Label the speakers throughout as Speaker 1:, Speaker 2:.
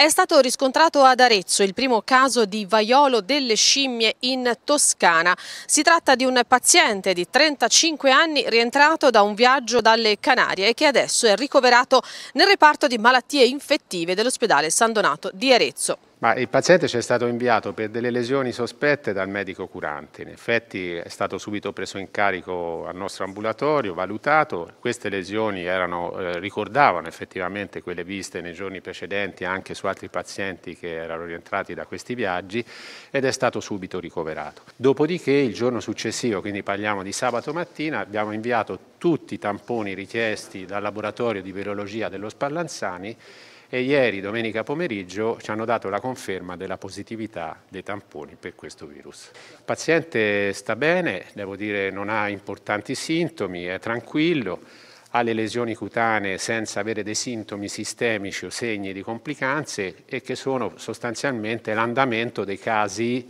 Speaker 1: È stato riscontrato ad Arezzo il primo caso di vaiolo delle scimmie in Toscana. Si tratta di un paziente di 35 anni rientrato da un viaggio dalle Canarie e che adesso è ricoverato nel reparto di malattie infettive dell'ospedale San Donato di Arezzo.
Speaker 2: Ma il paziente ci è stato inviato per delle lesioni sospette dal medico curante. In effetti è stato subito preso in carico al nostro ambulatorio, valutato. Queste lesioni erano, eh, ricordavano effettivamente quelle viste nei giorni precedenti anche su altri pazienti che erano rientrati da questi viaggi ed è stato subito ricoverato. Dopodiché il giorno successivo, quindi parliamo di sabato mattina, abbiamo inviato tutti i tamponi richiesti dal laboratorio di virologia dello Spallanzani e ieri, domenica pomeriggio, ci hanno dato la conferma della positività dei tamponi per questo virus. Il paziente sta bene, devo dire non ha importanti sintomi, è tranquillo, ha le lesioni cutanee senza avere dei sintomi sistemici o segni di complicanze e che sono sostanzialmente l'andamento dei casi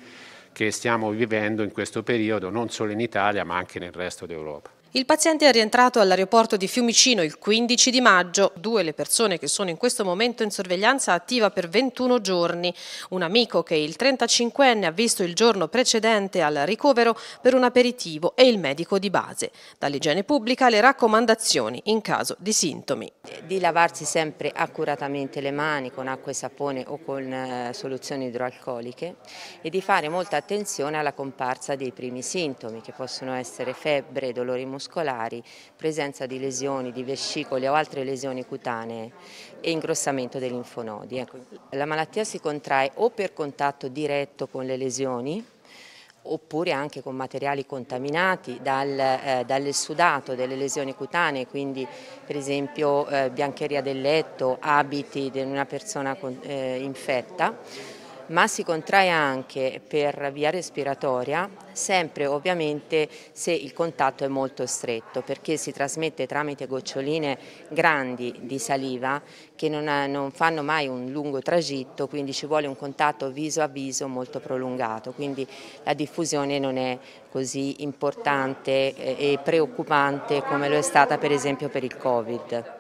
Speaker 2: che stiamo vivendo in questo periodo, non solo in Italia ma anche nel resto d'Europa.
Speaker 1: Il paziente è rientrato all'aeroporto di Fiumicino il 15 di maggio. Due le persone che sono in questo momento in sorveglianza attiva per 21 giorni. Un amico che il 35enne ha visto il giorno precedente al ricovero per un aperitivo e il medico di base. Dall'igiene pubblica le raccomandazioni in caso di sintomi. Di lavarsi sempre accuratamente le mani con acqua e
Speaker 3: sapone o con eh, soluzioni idroalcoliche e di fare molta attenzione alla comparsa dei primi sintomi che possono essere febbre, dolori muscolari muscolari, presenza di lesioni di vescicole o altre lesioni cutanee e ingrossamento dei linfonodi. Ecco, la malattia si contrae o per contatto diretto con le lesioni, oppure anche con materiali contaminati dal, eh, dall'essudato delle lesioni cutanee, quindi per esempio eh, biancheria del letto, abiti di una persona con, eh, infetta ma si contrae anche per via respiratoria, sempre ovviamente se il contatto è molto stretto, perché si trasmette tramite goccioline grandi di saliva che non, ha, non fanno mai un lungo tragitto, quindi ci vuole un contatto viso a viso molto prolungato, quindi la diffusione non è così importante eh, e preoccupante come lo è stata per esempio per il Covid.